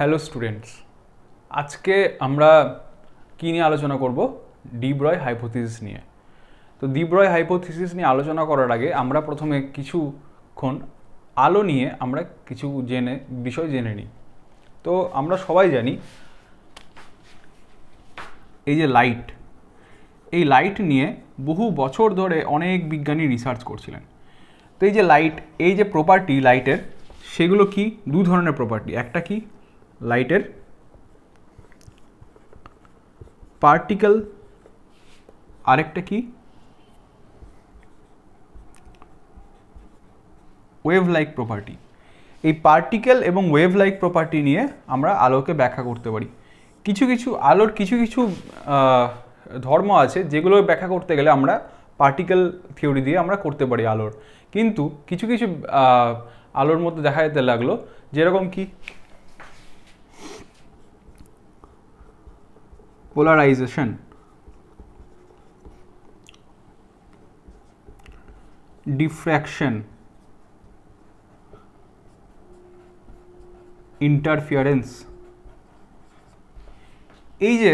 hello students আজকে আমরা কী নিয়ে আলোচনা করব ডিব্রয় হাইপোথিসিস নিয়ে তো ডিব্রয় হাইপোথিসিস নিয়ে আলোচনা করার আগে আমরা প্রথমে কিছুক্ষণ আলো নিয়ে আমরা কিছু জেনে বিষয় জেনে নিই তো আমরা সবাই জানি এই যে লাইট এই লাইট নিয়ে বহু বছর ধরে অনেক বিজ্ঞানী রিসার্চ করছিলেন তো এই যে লাইট এই যে প্রপার্টি লাইটের সেগুলো কি দু ধরনের প্রপার্টি একটা কি লাইটের পার্টিকেল আরেকটা কি ওয়েভ লাইক প্রপার্টি এই পার্টিকেল এবং ওয়েভ লাইক প্রপার্টি নিয়ে আমরা আলোকে ব্যাখ্যা করতে পারি কিছু কিছু আলোর কিছু কিছু ধর্ম আছে যেগুলো ব্যাখ্যা করতে গেলে আমরা পার্টিকেল থিওরি দিয়ে আমরা করতে পারি আলোর কিন্তু কিছু কিছু আলোর মধ্যে দেখা যেতে লাগলো যেরকম কি polarization diffraction ইন্টারফিয়ারেন্স এই যে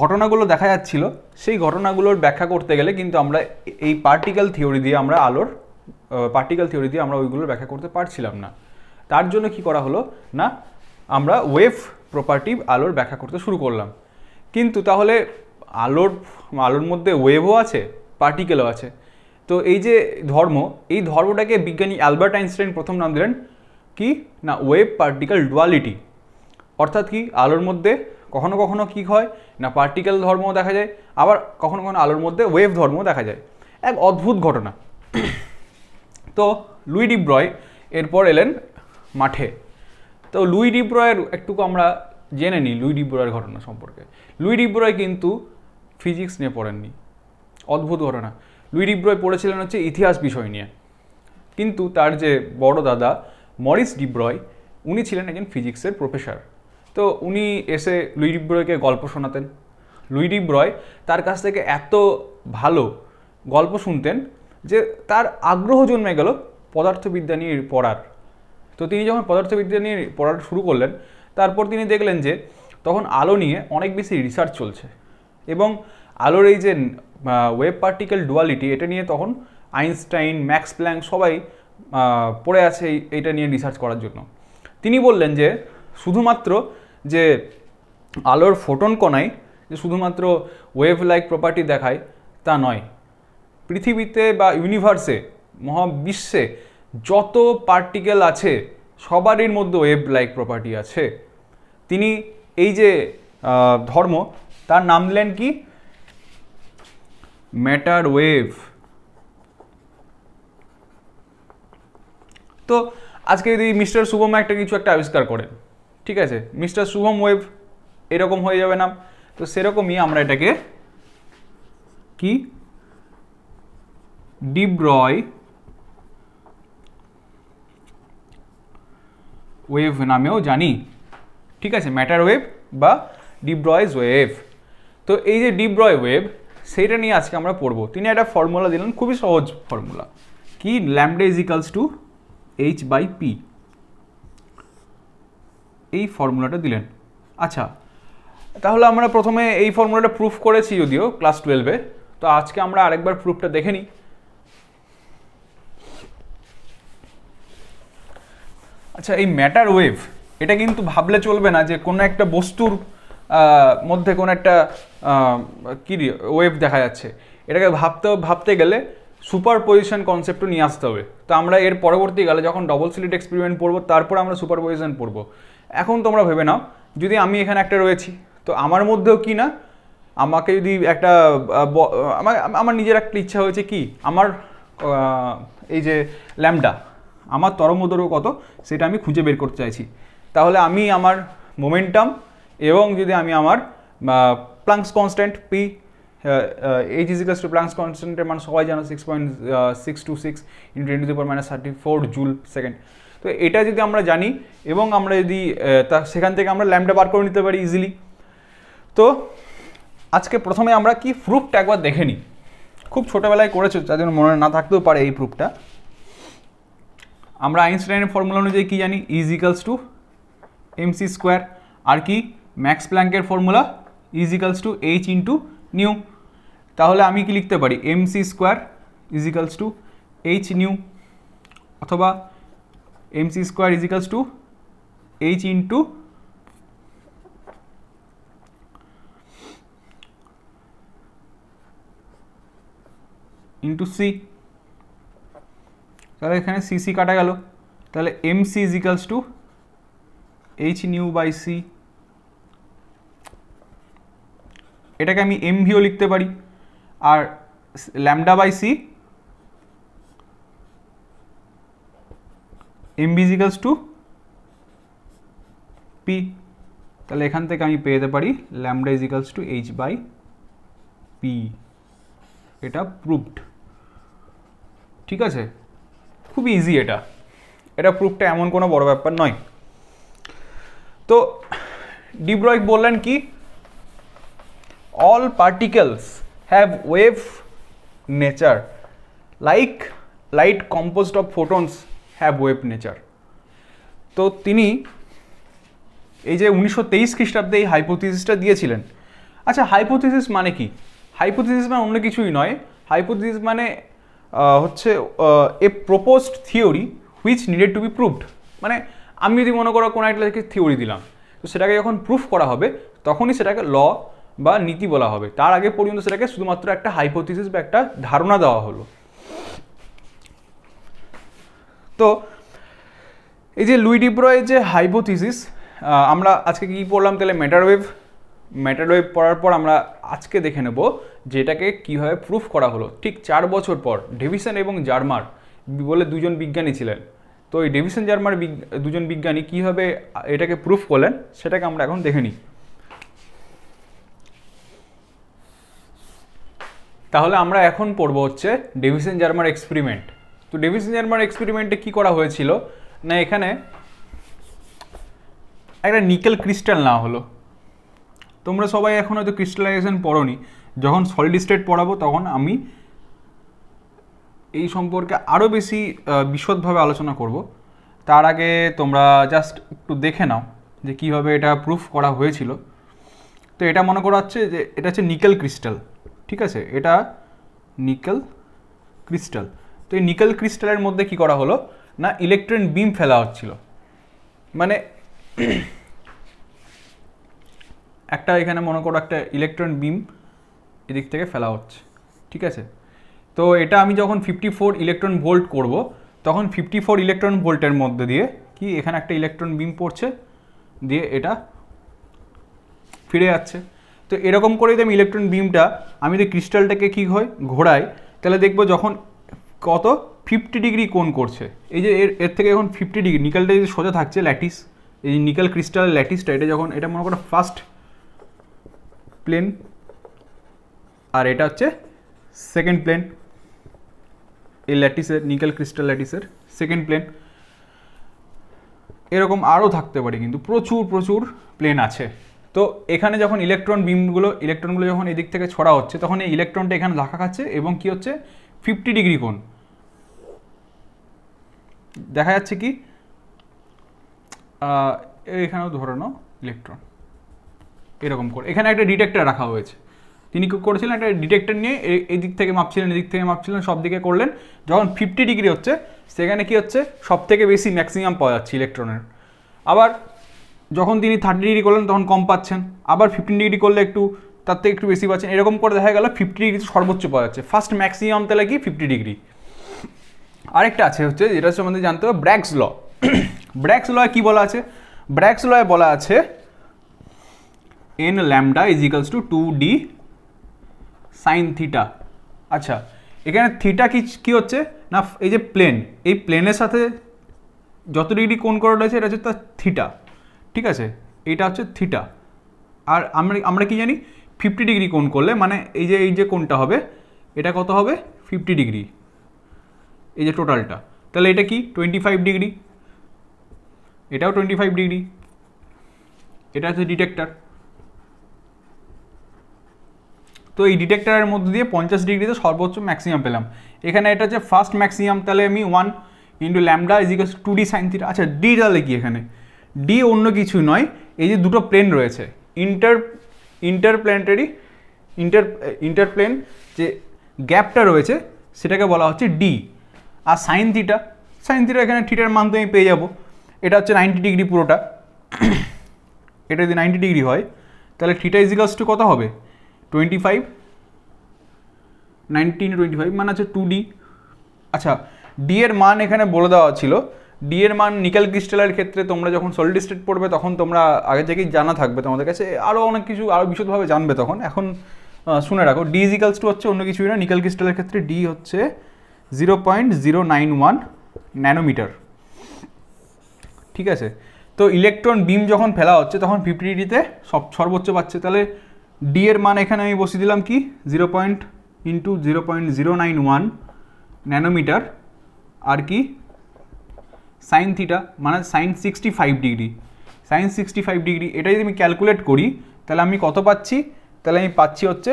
ঘটনাগুলো দেখা যাচ্ছিল সেই ঘটনাগুলোর ব্যাখ্যা করতে গেলে কিন্তু আমরা এই পার্টিকেল থিওরি দিয়ে আমরা আলোর পার্টিকেল থিওরি দিয়ে আমরা ওইগুলোর ব্যাখ্যা করতে পারছিলাম না তার জন্য কি করা হলো না আমরা ওয়েভ প্রপার্টি আলোর ব্যাখ্যা করতে শুরু করলাম কিন্তু তাহলে আলোর আলোর মধ্যে ওয়েভও আছে পার্টিকেলও আছে তো এই যে ধর্ম এই ধর্মটাকে বিজ্ঞানী অ্যালবার্ট আইনস্টাইন প্রথম নাম দিলেন কি না ওয়েভ পার্টিকেল ডুয়ালিটি অর্থাৎ কি আলোর মধ্যে কখনো কখনো কি হয় না পার্টিকেল ধর্মও দেখা যায় আবার কখনো কখনো আলোর মধ্যে ওয়েভ ধর্ম দেখা যায় এক অদ্ভুত ঘটনা তো লুই ডিব্রয় এরপর এলেন মাঠে তো লুই ডিব্রয়ের একটুকু আমরা জেনে নিই লুই ডিব্রয়ের ঘটনা সম্পর্কে লুই ডিব্রয় কিন্তু ফিজিক্স নিয়ে পড়েননি অদ্ভুত ঘটনা লুই ডিব্রয় পড়েছিলেন হচ্ছে ইতিহাস বিষয় নিয়ে কিন্তু তার যে বড় দাদা মরিস ডিব্রয় উনি ছিলেন একজন ফিজিক্সের প্রফেসর তো উনি এসে লুই ডিব্রয়কে গল্প শোনাতেন লুই ডিব্রয় তার কাছ থেকে এত ভালো গল্প শুনতেন যে তার আগ্রহ জন্মে গেল পদার্থবিদ্যা নিয়ে পড়ার তো তিনি যখন পদার্থবিদ্যা নিয়ে পড়াটা শুরু করলেন তারপর তিনি দেখলেন যে তখন আলো নিয়ে অনেক বেশি রিসার্চ চলছে এবং আলোর এই যে ওয়েব পার্টিকেল ডুয়ালিটি এটা নিয়ে তখন আইনস্টাইন ম্যাক্স প্ল্যাং সবাই পড়ে আছে এইটা নিয়ে রিসার্চ করার জন্য তিনি বললেন যে শুধুমাত্র যে আলোর ফোটন কণায় যে শুধুমাত্র ওয়েভ লাইক প্রপার্টি দেখায় তা নয় পৃথিবীতে বা ইউনিভার্সে মহাবিশ্বে যত পার্টিকেল আছে সবারই মধ্যে ওয়েব লাইক প্রপার্টি আছে তিনি এই যে ধর্ম তার নাম দিলেন কি ম্যাটার ওয়েভ তো আজকে যদি মিস্টার শুভম একটা কিছু একটা আবিষ্কার করেন ঠিক আছে মিস্টার শুভম ওয়েভ এরকম হয়ে যাবে নাম তো সেরকমই আমরা এটাকে কি ডিব্রয় ওয়েভ নামেও জানি ঠিক আছে ম্যাটার ওয়েভ বা ডিব্রয়েজ ওয়েভ তো এই যে ডিব্রয় ওয়েভ সেইটা নিয়ে আজকে আমরা পড়ব তিনি একটা ফর্মুলা দিলেন খুবই সহজ ফর্মুলা কি lambda equals to H by P এই ফর্মুলাটা দিলেন আচ্ছা তাহলে আমরা প্রথমে এই ফর্মুলাটা প্রুফ করেছি যদিও ক্লাস টুয়েলভে তো আজকে আমরা আরেকবার প্রুফটা দেখে নিই আচ্ছা এই ম্যাটার ওয়েভ এটা কিন্তু ভাবলে চলবে না যে কোনো একটা বস্তুর মধ্যে কোনো একটা কী ওয়েভ দেখা যাচ্ছে এটাকে ভাবতে ভাবতে গেলে সুপার পজিশন কনসেপ্টও নিয়ে আসতে হবে তো আমরা এর পরবর্তীকালে যখন ডবল সিলিট এক্সপেরিমেন্ট পড়বো তারপর আমরা সুপার পজিশন পড়বো এখন তোমরা ভেবে নাও যদি আমি এখানে একটা রয়েছি তো আমার মধ্যেও কি না আমাকে যদি একটা আমার আমার নিজের একটা ইচ্ছা হয়েছে কি আমার এই যে ল্যাম্পটা আমার তরঙ্গদৈর্ঘ্য কত সেটা আমি খুঁজে বের করতে চাইছি তাহলে আমি আমার মোমেন্টাম এবং যদি আমি আমার Planck's constant P H is equals to Planck's কনস্ট্যান্টের মানে সবাই জানো six point six two six into ten to minus thirty four joule second তো এটা যদি আমরা জানি এবং আমরা যদি তা সেখান থেকে আমরা ল্যাম্পটা বার করে নিতে পারি ইজিলি তো আজকে প্রথমে আমরা কি প্রুফটা একবার দেখে নিই খুব ছোটোবেলায় করেছো যাদের জন্য মনে না থাকতেও পারে এই প্রুফটা আমরা আইনস্টাইনের ফর্মুলা অনুযায়ী কী জানি ইজিক্যালস টু এমসি স্কোয়ার আর কি ম্যাক্স প্ল্যাঙ্কের formula equals to H into nu তাহলে আমি কি লিখতে পারি MC square equals to H nu অথবা MC square equals to H into into C তাহলে এখানে সিসি কাটা গেল তাহলে M C equals to H nu by C এটাকে আমি এম ভিও লিখতে পারি আর lambda by C M V equals to P তাহলে এখান থেকে আমি পেয়ে যেতে পারি lambda equals to H by P এটা প্রুভড ঠিক আছে খুবই ইজি এটা এটা প্রুফটা এমন কোনো বড় ব্যাপার নয় তো ডিব্রয়েক বললেন কি all particles have wave nature like light composed of photons have wave nature তো তিনি এই যে উনিশশো তেইশ খ্রিস্টাব্দে এই হাইপোথিসিসটা দিয়েছিলেন আচ্ছা হাইপোথিসিস মানে কি হাইপোথিসিস মানে অন্য কিছুই নয় হাইপোথিসিস মানে হচ্ছে a proposed theory which needed to be proved মানে আমি যদি মনে করো কোনো একটা থিওরি দিলাম তো সেটাকে যখন প্রুফ করা হবে তখনই সেটাকে ল বা নীতি বলা হবে তার আগে পর্যন্ত সেটাকে শুধুমাত্র একটা হাইপোথিসিস বা একটা ধারণা দেওয়া হলো তো এই যে লুই ডিব্রয়ের যে হাইপোথিসিস আমরা আজকে কি পড়লাম তাহলে ম্যাটারওয়েভ ম্যাটারওয়েভ পড়ার পর আমরা আজকে দেখে নেব যেটাকে কীভাবে প্রুফ করা হলো ঠিক চার বছর পর ডেভিসন এবং জার্মার বলে দুজন বিজ্ঞানী ছিলেন তো এই ডেভিসন জার্মার দুজন বিজ্ঞানী কিভাবে এটাকে প্রুফ করলেন সেটাকে আমরা এখন দেখে নিই তাহলে আমরা এখন পড়বো হচ্ছে ডেভিসন জার্মার এক্সপেরিমেন্ট তো ডেভিসন জার্মার এক্সপেরিমেন্টে কি করা হয়েছিল না এখানে একটা নিকেল ক্রিস্টাল না হলো তোমরা সবাই এখন হয়তো ক্রিস্টালাইজেশন পড়োনি যখন সলিড স্টেট পড়াবো তখন আমি এই সম্পর্কে আরও বেশি বিশদভাবে আলোচনা করব তার আগে তোমরা জাস্ট একটু দেখে নাও যে কিভাবে এটা প্রুফ করা হয়েছিল তো এটা মনে করা হচ্ছে যে এটা হচ্ছে নিকেল ক্রিস্টাল ঠিক আছে এটা নিকেল ক্রিস্টাল তো এই নিকেল ক্রিস্টালের মধ্যে কি করা হলো না ইলেকট্রন বিম ফেলা হচ্ছিল মানে একটা এখানে মনে করো একটা ইলেকট্রন বিম এদিক থেকে ফেলা হচ্ছে ঠিক আছে তো এটা আমি যখন ফিফটি ফোর ইলেকট্রন ভোল্ট করব তখন ফিফটি ফোর ইলেকট্রন ভোল্টের মধ্যে দিয়ে কি এখানে একটা ইলেকট্রন বিম পড়ছে দিয়ে এটা ফিরে যাচ্ছে তো এরকম করে যদি আমি ইলেকট্রন বিমটা আমি যদি ক্রিস্টালটাকে কী হয় ঘোরাই তাহলে দেখব যখন কত ফিফটি ডিগ্রি কোন করছে এই যে এর এর থেকে এখন ফিফটি ডিগ্রি নিকেলটা যদি সোজা থাকছে ল্যাটিস এই নিকেল ক্রিস্টাল ল্যাটিসটা এটা যখন এটা মনে করো ফার্স্ট প্লেন আর এটা হচ্ছে সেকেন্ড প্লেন এই ল্যাটিসের নিকেল ক্রিস্টাল ল্যাটিসের সেকেন্ড প্লেন এরকম আরও থাকতে পারে কিন্তু প্রচুর প্রচুর প্লেন আছে তো এখানে যখন ইলেকট্রন বিমগুলো ইলেকট্রনগুলো যখন এদিক থেকে ছড়া হচ্ছে তখন এই ইলেকট্রনটা এখানে ধাক্কা খাচ্ছে এবং কি হচ্ছে ফিফটি ডিগ্রি কোন দেখা যাচ্ছে কি এখানেও ধরানো ইলেকট্রন এরকম করে এখানে একটা ডিটেক্টর রাখা হয়েছে তিনি কী করেছিলেন একটা ডিটেক্টর নিয়ে এদিক থেকে মাপছিলেন এদিক থেকে মাপছিলেন সব দিকে করলেন যখন ফিফটি ডিগ্রি হচ্ছে সেখানে কি হচ্ছে সব থেকে বেশি ম্যাক্সিমাম পাওয়া যাচ্ছে ইলেকট্রনের আবার যখন তিনি থার্টি ডিগ্রি করলেন তখন কম পাচ্ছেন আবার ফিফটিন ডিগ্রি করলে একটু তার থেকে একটু বেশি পাচ্ছেন এরকম করে দেখা গেল ফিফটি ডিগ্রি সর্বোচ্চ পাওয়া যাচ্ছে ফার্স্ট ম্যাক্সিমাম তাহলে কি ফিফটি ডিগ্রি আরেকটা আছে হচ্ছে যেটা হচ্ছে আমাদের জানতে হবে ব্র্যাক্স ল ব্র্যাক্স লয় কী বলা আছে ব্র্যাক্স লয় বলা আছে N lambda equals to to D sine theta আচ্ছা এখানে থিটা কি কী হচ্ছে না এই যে প্লেন এই প্লেনের সাথে যত ডিগ্রি কোন করা রয়েছে এটা হচ্ছে তার থিটা ঠিক আছে এইটা হচ্ছে থিটা আর আমরা আমরা কি জানি ফিফটি ডিগ্রি কোন করলে মানে এই যে এই যে কোনটা হবে এটা কত হবে ফিফটি ডিগ্রি এই যে টোটালটা তাহলে এটা কি টোয়েন্টি ফাইভ ডিগ্রি এটাও টোয়েন্টি ফাইভ ডিগ্রি এটা হচ্ছে ডিটেক্টার তো এই ডিটেক্টারের মধ্যে দিয়ে পঞ্চাশ ডিগ্রিতে সর্বোচ্চ ম্যাক্সিমাম পেলাম এখানে এটা হচ্ছে ফার্স্ট ম্যাক্সিমাম তাহলে আমি ওয়ান ইন্টু ল্যামডা ইজিকাস টু ডি সাইন থিটা আচ্ছা ডি তাহলে কি এখানে ডি অন্য কিছু নয় এই যে দুটো প্লেন রয়েছে ইন্টার ইন্টারপ্ল্যানেটারি ইন্টার ইন্টারপ্লেন যে গ্যাপটা রয়েছে সেটাকে বলা হচ্ছে ডি আর সাইন থিটা সাইন থিটা এখানে থিটার মান তো আমি পেয়ে যাবো এটা হচ্ছে নাইনটি ডিগ্রি পুরোটা এটা যদি নাইনটি ডিগ্রি হয় তাহলে থিটা ইজিকালস টু কত হবে twenty five nineteen twenty five মানে আছে টু ডি আচ্ছা ডি এর মান এখানে বলে দেওয়া ছিল ডি এর মান নিকেল ক্রিস্টালের ক্ষেত্রে তোমরা যখন সলিড স্টেট পড়বে তখন তোমরা আগে থেকেই জানা থাকবে তোমাদের কাছে আরও অনেক কিছু আরও বিশদভাবে জানবে তখন এখন শুনে রাখো ডি ইজিক্যালস টু হচ্ছে অন্য কিছুই না নিকেল ক্রিস্টালের ক্ষেত্রে ডি হচ্ছে zero point zero nine one nanometer ঠিক আছে তো ইলেকট্রন বিম যখন ফেলা হচ্ছে তখন ফিফটি ডিতে সব সর্বোচ্চ পাচ্ছে তাহলে ডি এর মান এখানে আমি বসিয়ে দিলাম কি zero point into zero point zero nine one nanometer আর কি সাইন থিটা মানে sine sixty five degree sine sixty five degree এটা যদি আমি ক্যালকুলেট করি তাহলে আমি কত পাচ্ছি তাহলে আমি পাচ্ছি হচ্ছে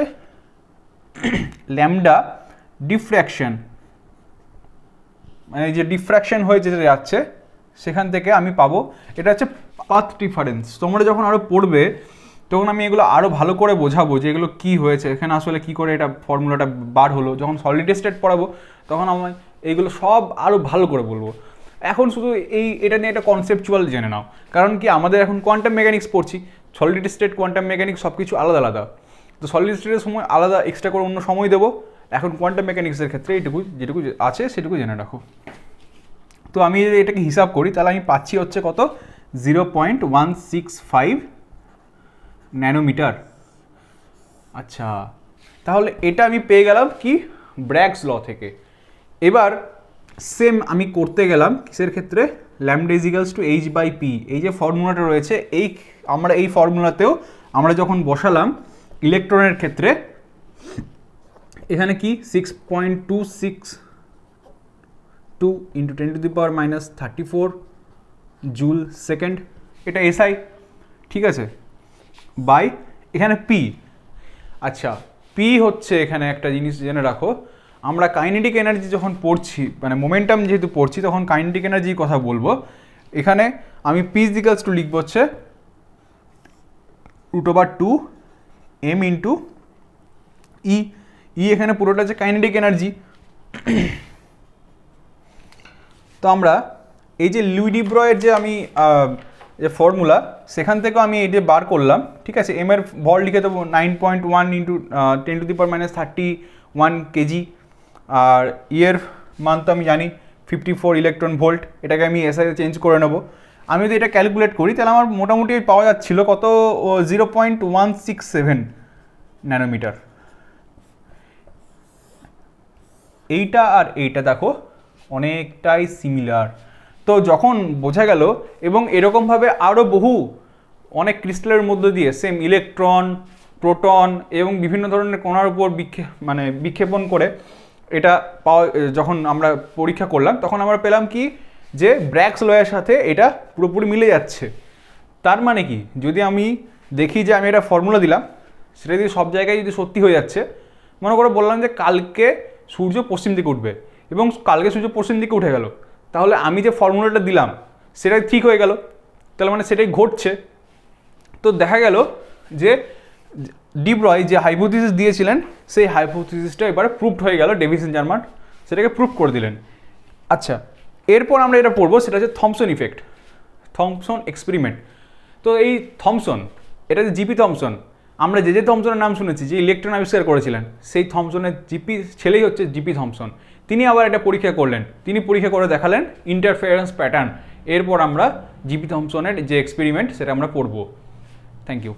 ল্যামডা ডিফ্র্যাকশন মানে যে ডিফ্র্যাকশন হয়ে যেটা যাচ্ছে সেখান থেকে আমি পাবো এটা হচ্ছে পাথ ডিফারেন্স তোমরা যখন আরও পড়বে তখন আমি এগুলো আরও ভালো করে বোঝাবো যে এগুলো কী হয়েছে এখানে আসলে কি করে এটা ফর্মুলাটা বার হলো যখন সলিড স্টেট পড়াবো তখন আমি এইগুলো সব আরও ভালো করে বলবো এখন শুধু এই এটা নিয়ে একটা কনসেপচুয়াল জেনে নাও কারণ কি আমাদের এখন কোয়ান্টাম মেকানিক্স পড়ছি সলিড স্টেট কোয়ান্টাম মেকানিক্স সব কিছু আলাদা আলাদা তো সলিড স্টেটের সময় আলাদা এক্সট্রা করে অন্য সময় দেবো এখন কোয়ান্টাম মেকানিক্সের ক্ষেত্রে এইটুকু যেটুকু আছে সেটুকু জেনে রাখো তো আমি যদি এটাকে হিসাব করি তাহলে আমি পাচ্ছি হচ্ছে কত zero point one six five nanometer আচ্ছা তাহলে এটা আমি পেয়ে গেলাম কি ব্র্যাক্স ল থেকে এবার সেম আমি করতে গেলাম কিসের ক্ষেত্রে lambda equals to H by P এই যে ফর্মুলাটা রয়েছে এই আমরা এই ফর্মুলাতেও আমরা যখন বসালাম ইলেকট্রনের ক্ষেত্রে এখানে কি six point two six two into ten to the power minus thirty four joule second এটা এসআই ঠিক আছে বাই এখানে পি আচ্ছা পি হচ্ছে এখানে একটা জিনিস জেনে রাখো আমরা কাইনেটিক এনার্জি যখন পড়ছি মানে মোমেন্টাম যেহেতু পড়ছি তখন কাইনেটিক এনার্জির কথা বলবো এখানে আমি পি ইজিক্যালস টু লিখবো হচ্ছে root over two M into E E এখানে পুরোটা হচ্ছে কাইনেটিক এনার্জি তো আমরা এই যে লুইডিব্রয়ের যে আমি যে ফর্মুলা সেখান থেকেও আমি যে বার করলাম ঠিক আছে এম এর ভল লিখে দেবো nine point one into ten to the power minus thirty one kg আর ইয়ের e মান তো আমি জানি ফিফটি ফোর ইলেকট্রন ভোল্ট এটাকে আমি এসআইতে চেঞ্জ করে নেবো আমি যদি এটা ক্যালকুলেট করি তাহলে আমার মোটামুটি পাওয়া যাচ্ছিল কত zero point one six seven nanometer এইটা আর এইটা দেখো অনেকটাই সিমিলার তো যখন বোঝা গেল এবং এরকমভাবে আরও বহু অনেক ক্রিস্টালের মধ্য দিয়ে সেম ইলেকট্রন প্রোটন এবং বিভিন্ন ধরনের কোনার উপর বিক্ষে মানে বিক্ষেপণ করে এটা পাওয়া যখন আমরা পরীক্ষা করলাম তখন আমরা পেলাম কি যে ব্র্যাক্স লয়ের সাথে এটা পুরোপুরি মিলে যাচ্ছে তার মানে কি যদি আমি দেখি যে আমি এটা ফর্মুলা দিলাম সেটা যদি সব জায়গায় যদি সত্যি হয়ে যাচ্ছে মনে করো বললাম যে কালকে সূর্য পশ্চিম দিকে উঠবে এবং কালকে সূর্য পশ্চিম দিকে উঠে গেল তাহলে আমি যে ফর্মুলাটা দিলাম সেটাই ঠিক হয়ে গেল তাহলে মানে সেটাই ঘটছে তো দেখা গেল যে ডিব্রয় যে হাইপোথিসিস দিয়েছিলেন সেই হাইপোথিসিসটা এবার প্রুভড হয়ে গেল ডেভিসন জার্মান সেটাকে প্রুভ করে দিলেন আচ্ছা এরপর আমরা এটা পড়বো সেটা হচ্ছে থমসন ইফেক্ট থমসন এক্সপেরিমেন্ট তো এই থমসন এটা যে জিপি থমসন আমরা যে যে থমসনের নাম শুনেছি যে ইলেকট্রন আবিষ্কার করেছিলেন সেই থমসনের জিপি ছেলেই হচ্ছে জিপি থমসন তিনি আবার এটা পরীক্ষা করলেন তিনি পরীক্ষা করে দেখালেন ইন্টারফেয়ারেন্স প্যাটার্ন এরপর আমরা জিপি থমসনের যে এক্সপেরিমেন্ট সেটা আমরা পড়ব থ্যাংক ইউ